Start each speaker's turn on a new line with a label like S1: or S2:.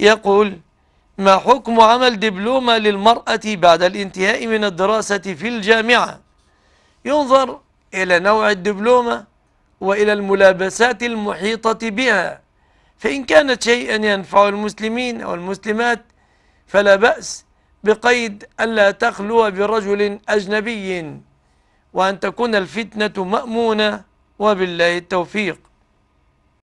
S1: يقول ما حكم عمل دبلومة للمرأة بعد الانتهاء من الدراسة في الجامعة ينظر إلى نوع الدبلومة وإلى الملابسات المحيطة بها فإن كانت شيئا ينفع المسلمين أو المسلمات فلا بأس بقيد ألا تخلو برجل أجنبي وأن تكون الفتنة مأمونة وبالله التوفيق